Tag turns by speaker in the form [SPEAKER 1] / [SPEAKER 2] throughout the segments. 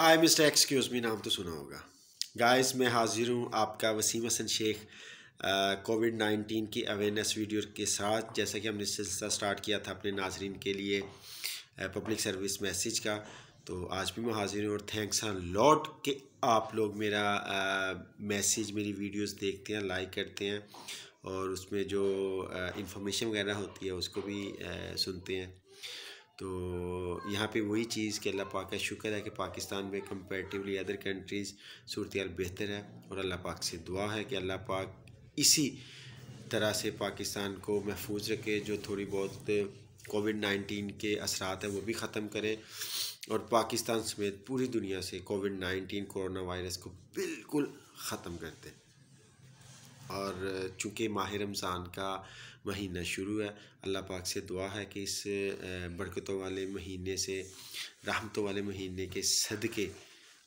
[SPEAKER 1] high mister x می نام تو سنا ہوگا گائز میں حاضر ہوں آپ کا وسیم حسن شیخ کووڈ نائنٹین کی اویئرنیس ویڈیو کے ساتھ جیسا کہ ہم نے سلسلہ اسٹارٹ کیا تھا اپنے ناظرین کے لیے پبلک سروس میسیج کا تو آج بھی میں حاضر ہوں اور تھینکس ہاں لاڈ کہ آپ لوگ میرا میسیج میری ویڈیوز دیکھتے ہیں لائک کرتے ہیں اور اس میں جو انفارمیشن وغیرہ ہوتی ہے اس کو بھی سنتے ہیں تو یہاں پہ وہی چیز کہ اللہ پاک کا شکر ہے کہ پاکستان میں کمپیریٹیولی ادر کنٹریز صورتحال بہتر ہے اور اللہ پاک سے دعا ہے کہ اللہ پاک اسی طرح سے پاکستان کو محفوظ رکھے جو تھوڑی بہت کووڈ نائنٹین کے اثرات ہیں وہ بھی ختم کرے اور پاکستان سمیت پوری دنیا سے کووڈ نائنٹین کرونا وائرس کو بالکل ختم کر دیں اور چونکہ ماہ رمضان کا مہینہ شروع ہے اللہ پاک سے دعا ہے کہ اس برکتوں والے مہینے سے رحمتوں والے مہینے کے صدقے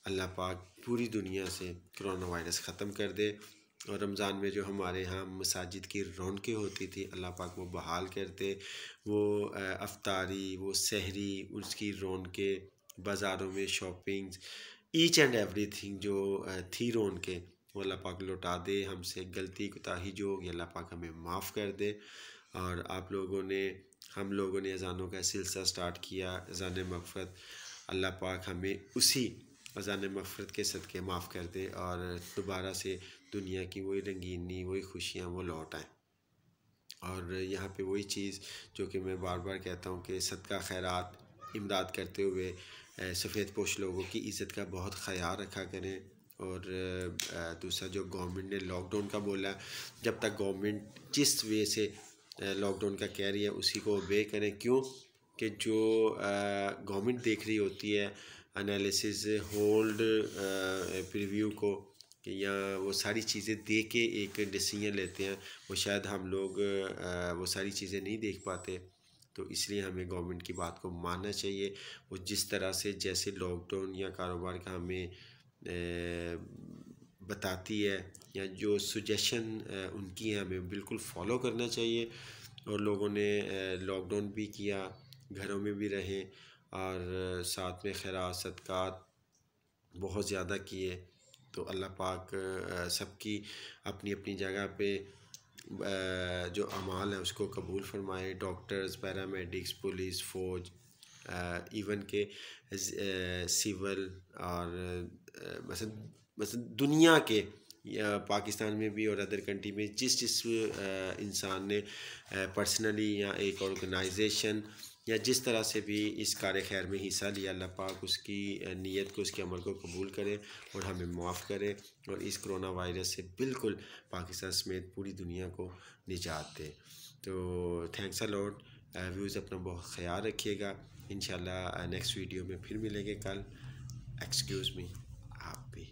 [SPEAKER 1] اللہ پاک پوری دنیا سے کرونا وائرس ختم کر دے اور رمضان میں جو ہمارے ہاں مساجد کی رونقیں ہوتی تھیں اللہ پاک وہ بحال کر دے وہ افطاری وہ سحری اس کی رونقیں بازاروں میں شاپنگ ایچ اینڈ ایوری تھنگ جو تھی رونقیں وہ اللہ پاک لوٹا دے ہم سے غلطی ہی جو ہوگی اللہ پاک ہمیں معاف کر دے اور آپ لوگوں نے ہم لوگوں نے اذانوں کا سلسلہ سٹارٹ کیا اذان مغفرت اللہ پاک ہمیں اسی اذان مغفرت کے صدقے معاف کر دے اور دوبارہ سے دنیا کی وہی رنگینی وہی خوشیاں وہ لوٹ آئیں اور یہاں پہ وہی چیز جو کہ میں بار بار کہتا ہوں کہ صدقہ خیرات امداد کرتے ہوئے سفید پوش لوگوں کی عزت کا بہت خیال رکھا کریں اور دوسرا جو گورنمنٹ نے لاک ڈاؤن کا بولا جب تک گورنمنٹ جس وے سے لاک ڈاؤن کا کہہ رہی ہے اسی کو اوبے کریں کیوں کہ جو گورنمنٹ دیکھ رہی ہوتی ہے انالیسز ہولڈ پریویو کو کہ یا وہ ساری چیزیں دے کے ایک ڈسیزن لیتے ہیں وہ شاید ہم لوگ وہ ساری چیزیں نہیں دیکھ پاتے تو اس لیے ہمیں گورنمنٹ کی بات کو ماننا چاہیے وہ جس طرح سے جیسے لاک ڈاؤن یا کاروبار کا ہمیں بتاتی ہے یا جو سوجیشن ان کی ہیں ہمیں بالکل فالو کرنا چاہیے اور لوگوں نے لاک ڈاؤن بھی کیا گھروں میں بھی رہیں اور ساتھ میں خیرات صدقات بہت زیادہ کیے تو اللہ پاک سب کی اپنی اپنی جگہ پہ جو اعمال ہیں اس کو قبول فرمائے ڈاکٹرز پیرامیڈکس پولیس فوج ایون کہ سول اور مثلا دنیا کے پاکستان میں بھی اور ادر کنٹری میں جس جس انسان نے پرسنلی یا ایک آرگنائزیشن یا جس طرح سے بھی اس کار خیر میں حصہ لیا اللہ پاک اس کی نیت کو اس کے عمل کو قبول کرے اور ہمیں معاف کرے اور اس کرونا وائرس سے بالکل پاکستان سمیت پوری دنیا کو نجات دے تو تھینکس آ لاڈ ویوز اپنا بہت خیال رکھیے گا انشاءاللہ نیکسٹ ویڈیو میں پھر ملیں گے کل ایکسکیوز می آپ بھی